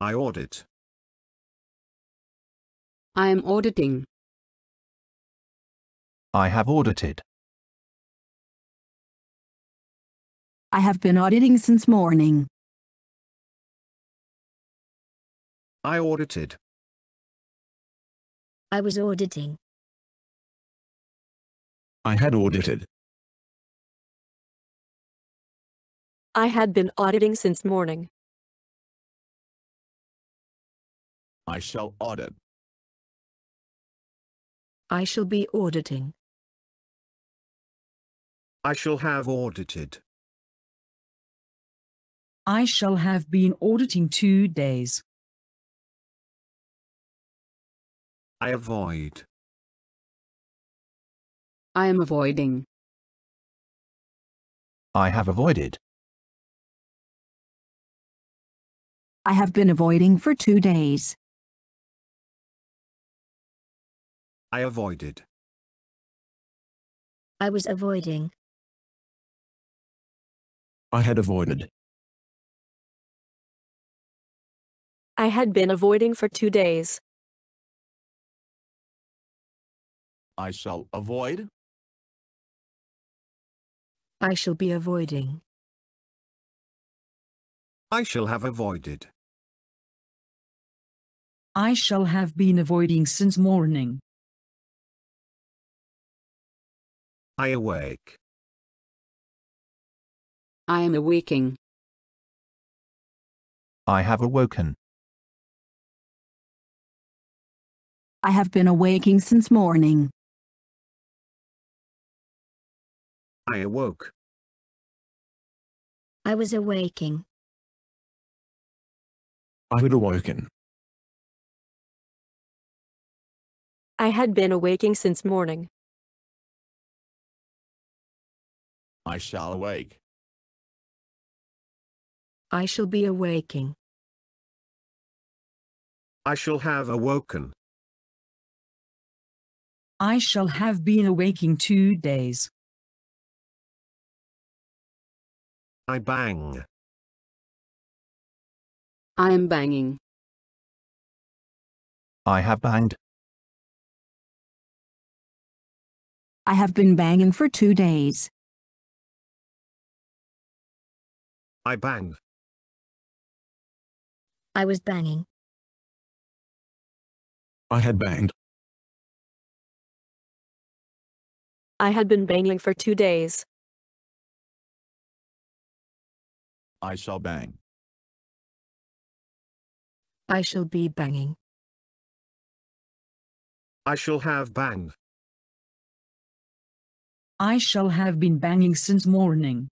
I audit. I am auditing. I have audited. I have been auditing since morning. I audited. I was auditing. I had audited. I had been auditing since morning. I shall audit. I shall be auditing. I shall have audited. I shall have been auditing two days. I avoid. I am avoiding. I have avoided. I have been avoiding for two days. I avoided. I was avoiding. I had avoided. I had been avoiding for two days. I shall avoid. I shall be avoiding. I shall have avoided. I shall have been avoiding since morning. I awake. I am awaking. I have awoken. I have been awaking since morning. I awoke. I was awaking. I had awoken. I had been awaking since morning. I shall awake. I shall be awaking. I shall have awoken. I shall have been awaking two days. I bang. I am banging. I have banged. I have been banging for two days. I bang. I was banging. I had banged. I had been banging for two days. I shall bang. I shall be banging. I shall have banged. I shall have been banging since morning.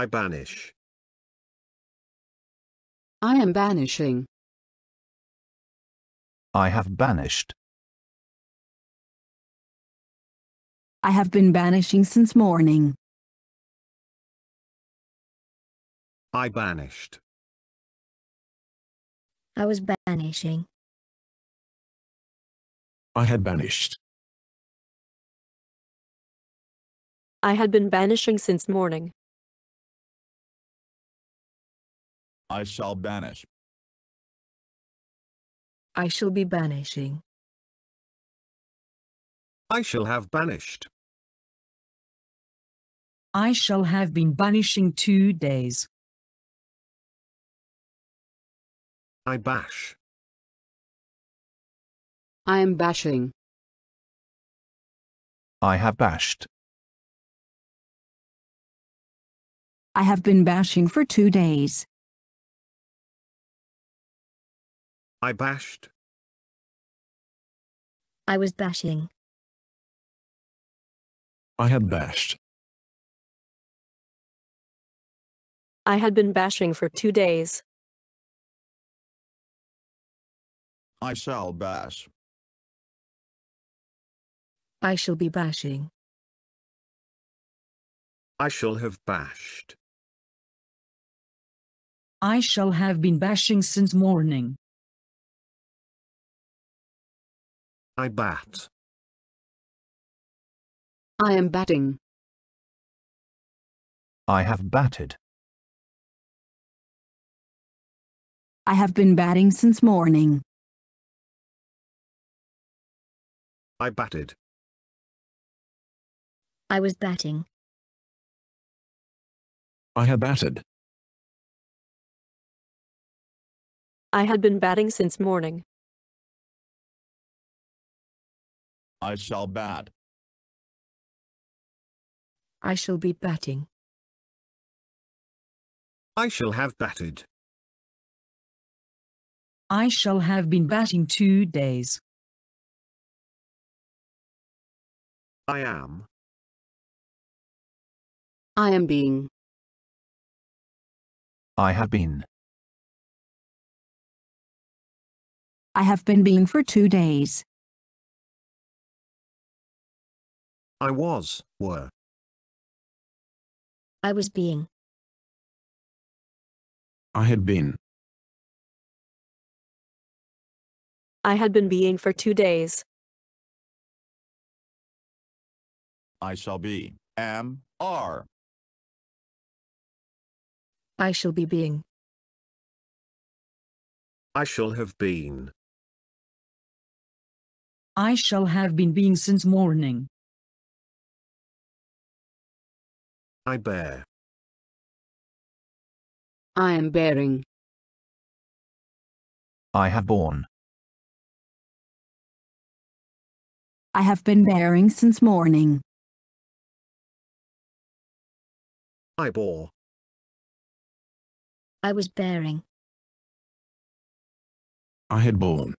I banish. I am banishing. I have banished. I have been banishing since morning. I banished. I was banishing. I had banished. I had been banishing since morning. I shall banish. I shall be banishing. I shall have banished. I shall have been banishing two days. I bash. I am bashing. I have bashed. I have been bashing for two days. I bashed. I was bashing. I had bashed. I had been bashing for two days. I shall bash. I shall be bashing. I shall have bashed. I shall have been bashing since morning. I bat. I am batting. I have batted. I have been batting since morning. I batted. I was batting. I have batted. I had been batting since morning. I shall bat. I shall be batting. I shall have batted. I shall have been batting two days. I am. I am being. I have been. I have been being for two days. I was, were. I was being. I had been. I had been being for two days. I shall be, am, are. I shall be being. I shall have been. I shall have been being since morning. I bear. I am bearing. I have borne. I have been bearing since morning. I bore. I was bearing. I had borne.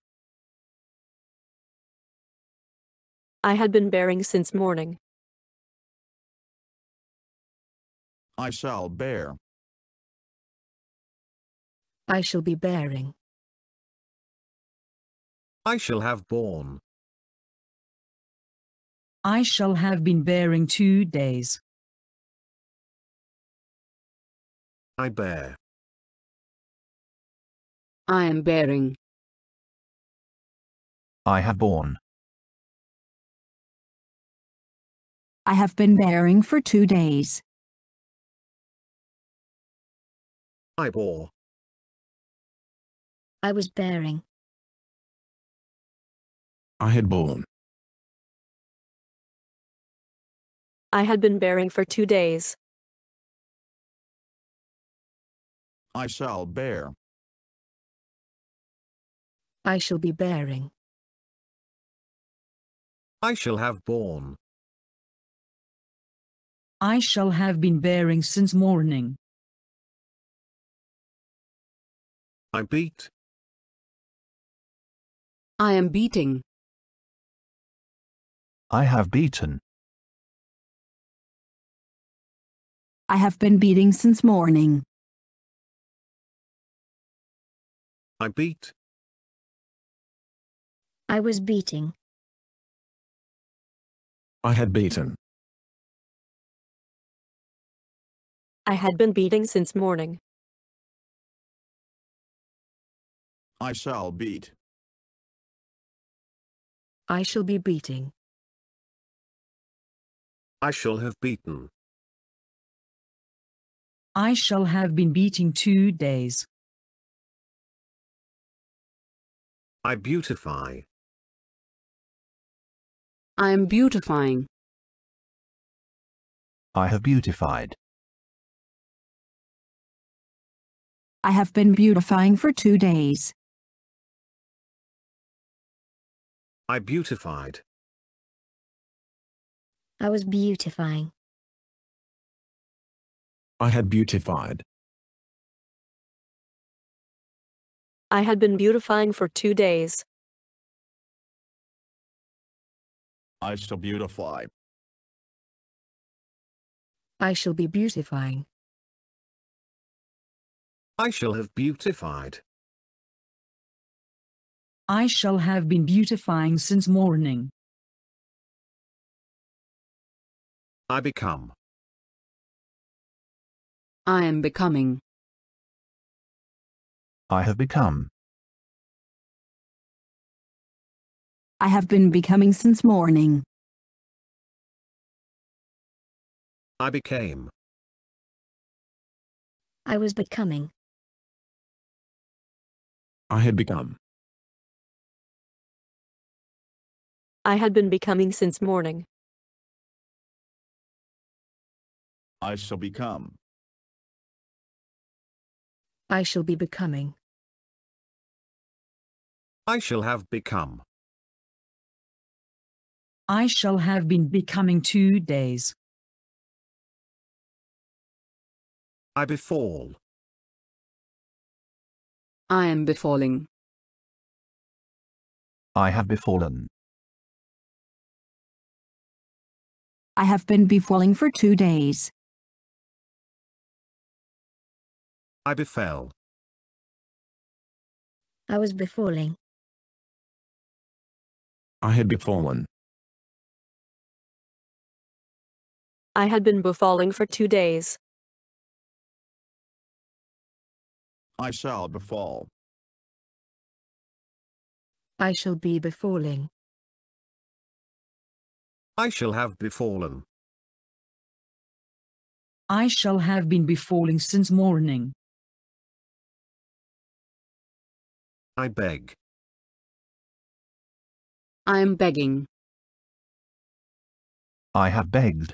I had been bearing since morning. I shall bear. I shall be bearing. I shall have borne. I shall have been bearing two days. I bear. I am bearing. I have borne. I have been bearing for two days. I bore. I was bearing. I had borne. I had been bearing for two days. I shall bear. I shall be bearing. I shall have borne. I shall have been bearing since morning. I beat. I am beating. I have beaten. I have been beating since morning. I beat. I was beating. I had beaten. I had been beating since morning. I shall beat. I shall be beating. I shall have beaten. I shall have been beating two days. I beautify. I am beautifying. I have beautified. I have been beautifying for two days. I beautified. I was beautifying. I had beautified. I had been beautifying for two days. I shall beautify. I shall be beautifying. I shall have beautified. I shall have been beautifying since morning. I become. I am becoming. I have become. I have been becoming since morning. I became. I was becoming. I had become. I had been becoming since morning. I shall become. I shall be becoming. I shall have become. I shall have been becoming two days. I befall. I am befalling. I have befallen. I have been befalling for two days. I befell. I was befalling. I had befallen. I had been befalling for two days. I shall befall. I shall be befalling. I shall have befallen. I shall have been befalling since morning. I beg. I am begging. I have begged.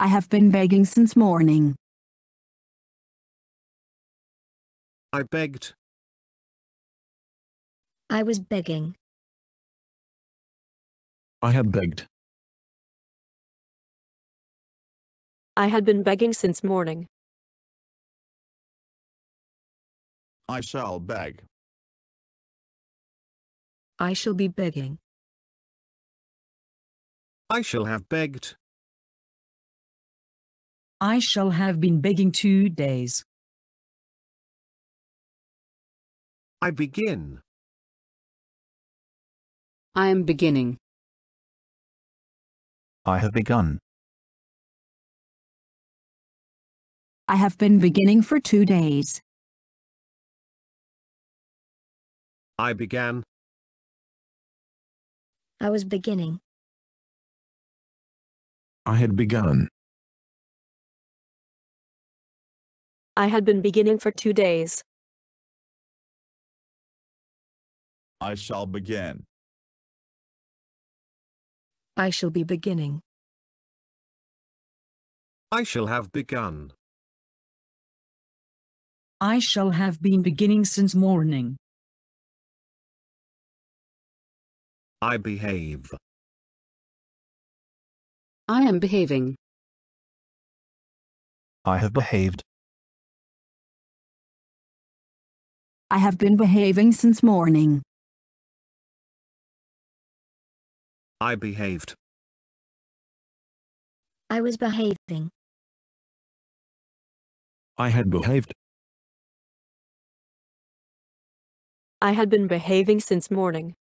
I have been begging since morning. I begged. I was begging. I had begged. I had been begging since morning. I shall beg. I shall be begging. I shall have begged. I shall have been begging two days. I begin. I am beginning. I have begun. I have been beginning for two days. I began. I was beginning. I had begun. I had been beginning for two days. I shall begin. I shall be beginning. I shall have begun. I shall have been beginning since morning. I behave. I am behaving. I have behaved. I have been behaving since morning. I behaved. I was behaving. I had behaved. I had been behaving since morning.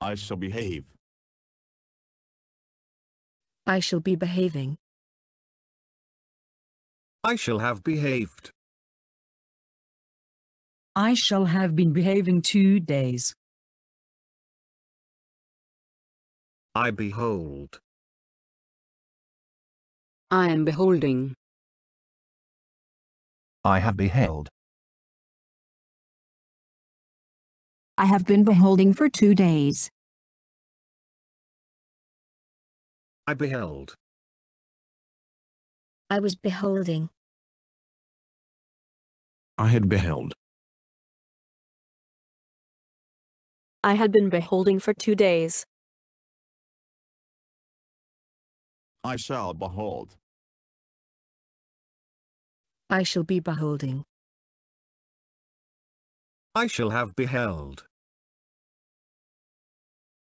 I shall behave. I shall be behaving. I shall have behaved. I shall have been behaving two days. I behold. I am beholding. I have beheld. I have been beholding for two days. I beheld. I was beholding. I had beheld. I had been beholding for two days. I shall behold. I shall be beholding. I shall have beheld.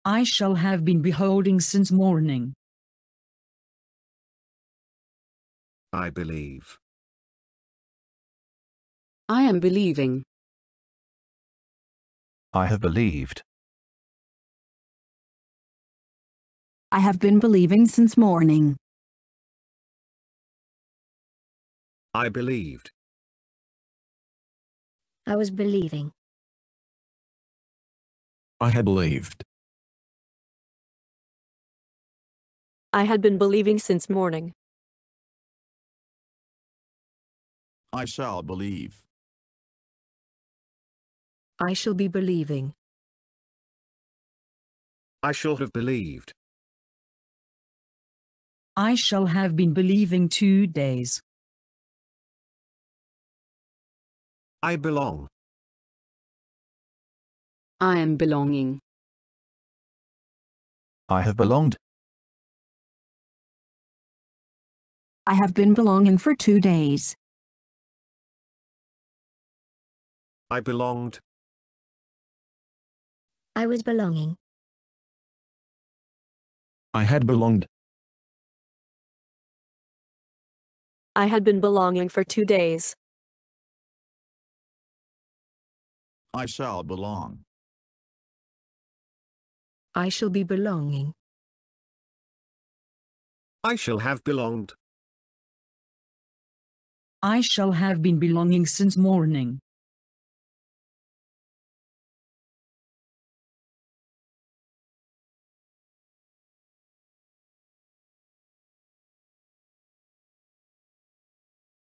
I shall have been beholding since morning. I believe. I am believing. I have believed. I have been believing since morning. I believed. I was believing. I had believed. I had been believing since morning. I shall believe. I shall be believing. I shall have believed. I shall have been believing two days. I belong. I am belonging. I have belonged. I have been belonging for two days. I belonged. I was belonging. I had belonged. I had been belonging for two days. I shall belong. I shall be belonging. I shall have belonged. I shall have been belonging since morning.